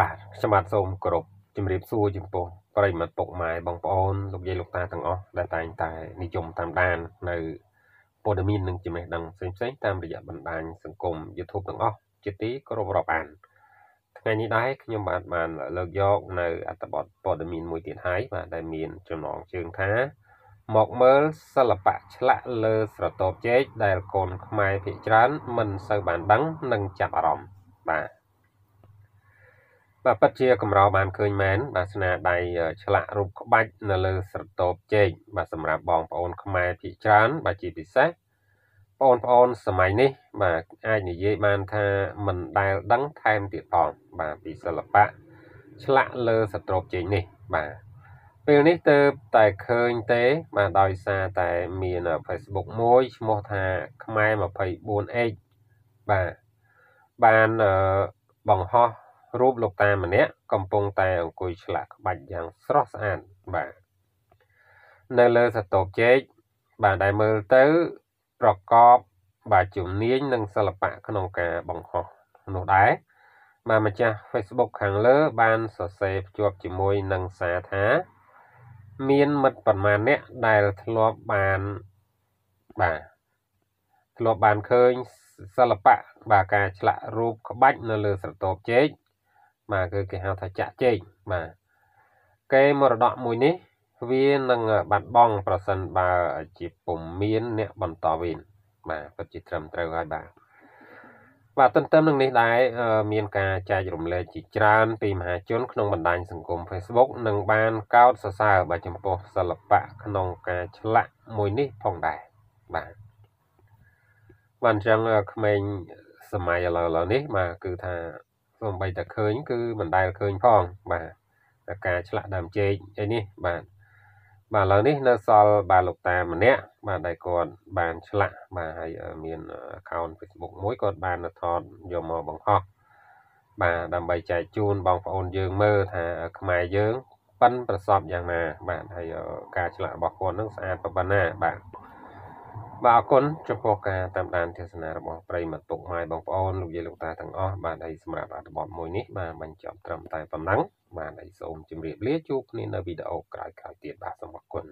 បាទខ្ញុំបាទសូមគោរពជំរាបសួរចំពោះប្រិមត្តពុកម៉ែបងប្អូនលោកយាយលោកតាទាំងអស់ដែលតែងតែនិយមតាមដាននៅព័ត៌មាននិងចំណេះដឹងផ្សេងៗតាមរយៈបណ្ដាញសង្គម YouTube ទាំងអស់ជាទីគោរពរាប់អានថ្ងៃនេះដែរខ្ញុំបាទបានលើកយក នៅ អត្ថបទព័ត៌មានមួយទៀតហើយបាទដែលមានចំណងជើងថា មកមើលសិល្បៈឆ្លាក់លើស្រទាប់ចេកដែលកូនខ្មែរភាគច្រើនមិនសូវបានដឹងនិងចាប់អារម្មណ៍បាទបាទពិតជា កម្របានឃើញមែនបាទស្នាដៃឆ្លាក់រូបក្បាច់នៅលើស្រទាប់ចេកបាទសម្រាប់បងប្អូនខ្មែរភាគច្រើនបាទជាពិសេសបងប្អូនសម័យនេះបាទអាចនិយាយបានថាមិនដែលដឹងថែមទៀតផងបាទពីសិល្បៈឆ្លាក់លើស្រទាប់ចេកនេះបាទពេលនេះទៅតែឃើញទេបាទដោយសារតែមាន Facebook មួយឈ្មោះថាខ្មែរ 24H បាទបានបង្ហោះរូបលោកតាម្នាក់កំពុងតែអង្គុយឆ្លាក់ក្បាច់យ៉ាងស្រស់ស្អាតបាទនៅលើសតូបជែកបាទដែលមើលទៅប្រកបបាទជំនាញនិងសិល្បៈក្នុងការបង្ហោះនោះដែរបាទម្ចាស់ Facebook ខាងលើបានសរសេរភ្ជាប់ជាមួយនឹងសារថាមានមិត្តប្រមាណអ្នកដែលធ្លាប់បានបាទធ្លាប់បានឃើញសិល្បៈបាទការឆ្លាក់រូបក្បាច់នៅលើស្រទាប់ជែកបាទគឺគេហៅថាចាក់ចេកបាទគេមរតកមួយនេះវានឹងបាត់បង់ប្រសិនបើជាពុំមានអ្នកបន្តវេនបាទពិតជាត្រឹមត្រូវហើយបាទបាទទន្ទឹមនឹងនេះដែរមាន ការចែករំលែកជាច្រើនពីមហាជនក្នុងបណ្ដាញសង្គម Facebook និងបានកោតសរសើរបាទចំពោះសិល្បៈក្នុងការឆ្លាក់មួយនេះផងដែរបាទបានចឹងក្មេងសម័យឥឡូវនេះបាទគឺថាសំបីតែឃើញគឺមិនដែលឃើញផងបាទការឆ្លាក់ដើមចេកអីនេះបាទបាទឥឡូវនេះនៅសល់បាទលោកតាម្នាក់បាទដែលគាត់បានឆ្លាក់បាទហើយមាន account Facebook មួយគាត់បានថតយកមកបង្ហោះបាទដើម្បីចែកជូនបងប្អូនយើងមើលថាខ្មែរយើងប៉ិនប្រសពយ៉ាងណាបាទហើយការឆ្លាក់របស់គាត់នឹងស្អាតប៉ុណ្ណាបាទបាទអរគុណចំពោះការតាមដានទស្សនារបស់ប្រិយមិត្តពុកម៉ែបងប្អូនលោកយាយលោកតាទាំងអស់បាទហើយសម្រាប់អត្ថបទមួយនេះបាទបញ្ចប់ត្រឹមតែប៉ុណ្ណឹងបាទហើយសូមជម្រាបលាជួបគ្នានៅវីដេអូក្រោយៗទៀតបាទសូមអរគុណ